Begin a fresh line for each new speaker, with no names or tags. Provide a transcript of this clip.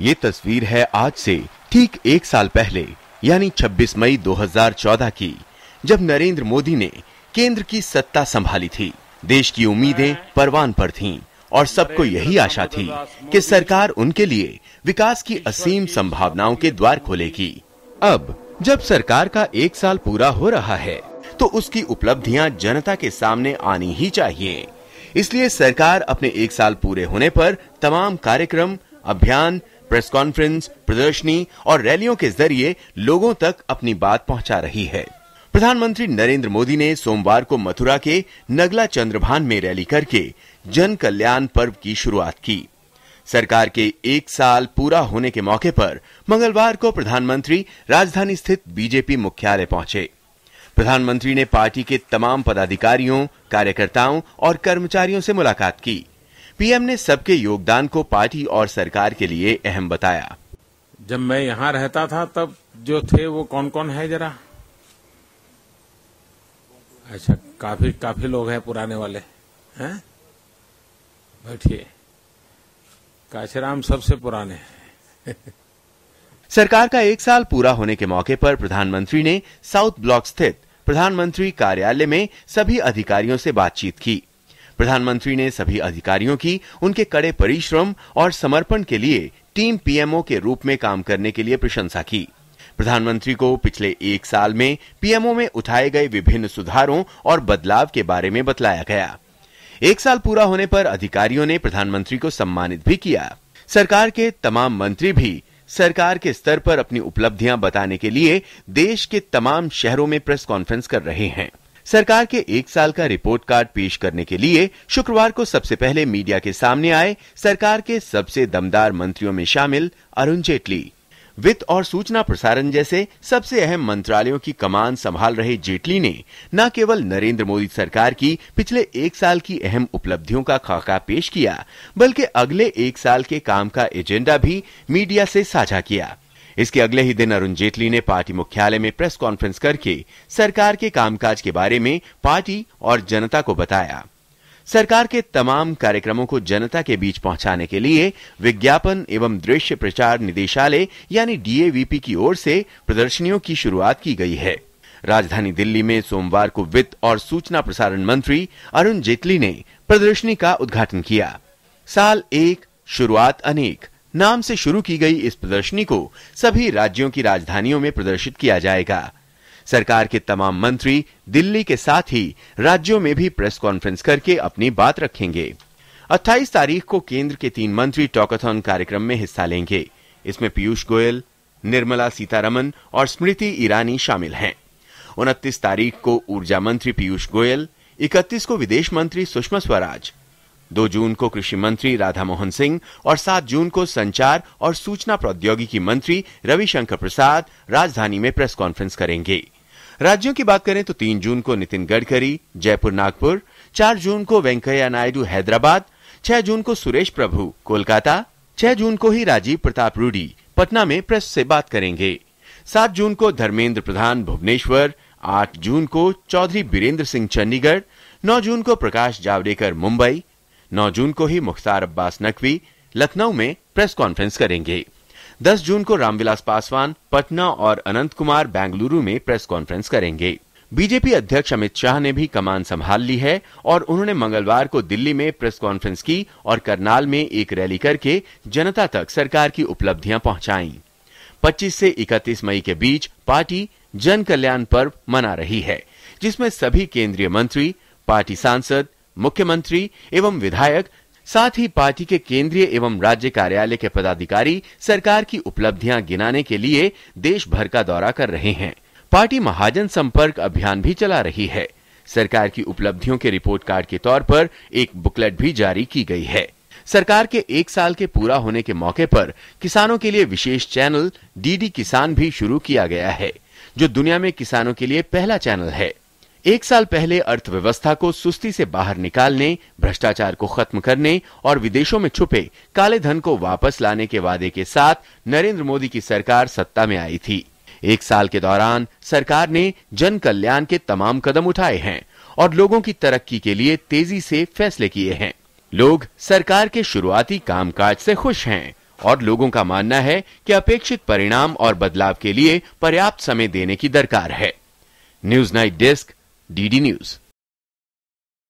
ये तस्वीर है आज से ठीक एक साल पहले यानी 26 मई 2014 की जब नरेंद्र मोदी ने केंद्र की सत्ता संभाली थी देश की उम्मीदें परवान पर थीं और सबको यही आशा थी कि सरकार उनके लिए विकास की असीम संभावनाओं के द्वार खोलेगी अब जब सरकार का एक साल पूरा हो रहा है तो उसकी उपलब्धियां जनता के सामने आनी ही चाहिए इसलिए सरकार अपने एक साल पूरे होने पर तमाम कार्यक्रम अभियान प्रेस कॉन्फ्रेंस प्रदर्शनी और रैलियों के जरिए लोगों तक अपनी बात पहुंचा रही है प्रधानमंत्री नरेंद्र मोदी ने सोमवार को मथुरा के नगला चंद्रभान में रैली करके जन कल्याण पर्व की शुरुआत की सरकार के एक साल पूरा होने के मौके पर मंगलवार को प्रधानमंत्री राजधानी स्थित बीजेपी मुख्यालय पहुंचे प्रधानमंत्री ने पार्टी के तमाम पदाधिकारियों कार्यकर्ताओं और कर्मचारियों से मुलाकात की पीएम ने सबके योगदान को पार्टी और सरकार के लिए अहम बताया जब मैं यहाँ रहता था तब जो थे वो कौन कौन है जरा अच्छा काफी काफी लोग हैं पुराने वाले हैं बैठिए काशीराम सबसे पुराने हैं सरकार का एक साल पूरा होने के मौके पर प्रधानमंत्री ने साउथ ब्लॉक स्थित प्रधानमंत्री कार्यालय में सभी अधिकारियों से बातचीत की प्रधानमंत्री ने सभी अधिकारियों की उनके कड़े परिश्रम और समर्पण के लिए टीम पीएमओ के रूप में काम करने के लिए प्रशंसा की प्रधानमंत्री को पिछले एक साल में पीएमओ में उठाए गए विभिन्न सुधारों और बदलाव के बारे में बतलाया गया एक साल पूरा होने पर अधिकारियों ने प्रधानमंत्री को सम्मानित भी किया सरकार के तमाम मंत्री भी सरकार के स्तर पर अपनी उपलब्धियां बताने के लिए देश के तमाम शहरों में प्रेस कॉन्फ्रेंस कर रहे हैं सरकार के एक साल का रिपोर्ट कार्ड पेश करने के लिए शुक्रवार को सबसे पहले मीडिया के सामने आए सरकार के सबसे दमदार मंत्रियों में शामिल अरुण जेटली वित्त और सूचना प्रसारण जैसे सबसे अहम मंत्रालयों की कमान संभाल रहे जेटली ने न केवल नरेंद्र मोदी सरकार की पिछले एक साल की अहम उपलब्धियों का खाका पेश किया बल्कि अगले एक साल के काम का एजेंडा भी मीडिया से साझा किया इसके अगले ही दिन अरुण जेटली ने पार्टी मुख्यालय में प्रेस कॉन्फ्रेंस करके सरकार के कामकाज के बारे में पार्टी और जनता को बताया सरकार के तमाम कार्यक्रमों को जनता के बीच पहुंचाने के लिए विज्ञापन एवं दृश्य प्रचार निदेशालय यानी डीएवीपी की ओर से प्रदर्शनियों की शुरुआत की गई है राजधानी दिल्ली में सोमवार को वित्त और सूचना प्रसारण मंत्री अरुण जेटली ने प्रदर्शनी का उद्घाटन किया साल एक शुरुआत अनेक नाम से शुरू की गई इस प्रदर्शनी को सभी राज्यों की राजधानियों में प्रदर्शित किया जाएगा सरकार के तमाम मंत्री दिल्ली के साथ ही राज्यों में भी प्रेस कॉन्फ्रेंस करके अपनी बात रखेंगे 28 तारीख को केंद्र के तीन मंत्री टॉकथॉन कार्यक्रम में हिस्सा लेंगे इसमें पीयूष गोयल निर्मला सीतारमन और स्मृति ईरानी शामिल हैं उनतीस तारीख को ऊर्जा मंत्री पीयूष गोयल इकतीस को विदेश मंत्री सुषमा स्वराज दो जून को कृषि मंत्री राधामोहन सिंह और सात जून को संचार और सूचना प्रौद्योगिकी मंत्री रविशंकर प्रसाद राजधानी में प्रेस कॉन्फ्रेंस करेंगे राज्यों की बात करें तो तीन जून को नितिन गडकरी जयपुर नागपुर चार जून को वेंकैया नायडू हैदराबाद छह जून को सुरेश प्रभु कोलकाता छह जून को ही राजीव प्रताप रूडी पटना में प्रेस से बात करेंगे सात जून को धर्मेंद्र प्रधान भुवनेश्वर आठ जून को चौधरी बीरेंद्र सिंह चंडीगढ़ नौ जून को प्रकाश जावड़ेकर मुंबई 9 जून को ही मुख्तार अब्बास नकवी लखनऊ में प्रेस कॉन्फ्रेंस करेंगे 10 जून को रामविलास पासवान पटना और अनंत कुमार बेंगलुरु में प्रेस कॉन्फ्रेंस करेंगे बीजेपी अध्यक्ष अमित शाह ने भी कमान संभाल ली है और उन्होंने मंगलवार को दिल्ली में प्रेस कॉन्फ्रेंस की और करनाल में एक रैली करके जनता तक सरकार की उपलब्धियां पहुंचाई 25 से 31 मई के बीच पार्टी जन कल्याण पर्व मना रही है जिसमें सभी केंद्रीय मंत्री पार्टी सांसद मुख्यमंत्री एवं विधायक साथ ही पार्टी के केंद्रीय एवं राज्य कार्यालय के पदाधिकारी सरकार की उपलब्धियां गिनाने के लिए देश भर का दौरा कर रहे हैं पार्टी महाजन संपर्क अभियान भी चला रही है सरकार की उपलब्धियों के रिपोर्ट कार्ड के तौर पर एक बुकलेट भी जारी की गई है सरकार के एक साल के पूरा होने के मौके पर किसानों के लिए विशेष चैनल डीडी किसान भी शुरू किया गया है जो दुनिया में किसानों के लिए पहला चैनल है एक साल पहले अर्थव्यवस्था को सुस्ती से बाहर निकालने भ्रष्टाचार को खत्म करने और विदेशों में छुपे काले धन को वापस लाने के वादे के साथ नरेंद्र मोदी की सरकार सत्ता में आई थी एक साल के दौरान सरकार ने जन कल्याण के तमाम कदम उठाए हैं और लोगों की तरक्की के लिए तेजी से फैसले किए हैं लोग सरकार के शुरुआती कामकाज से खुश हैं और लोगों का मानना है कि अपेक्षित परिणाम और बदलाव के लिए पर्याप्त समय देने की दरकार है news night desk DD News.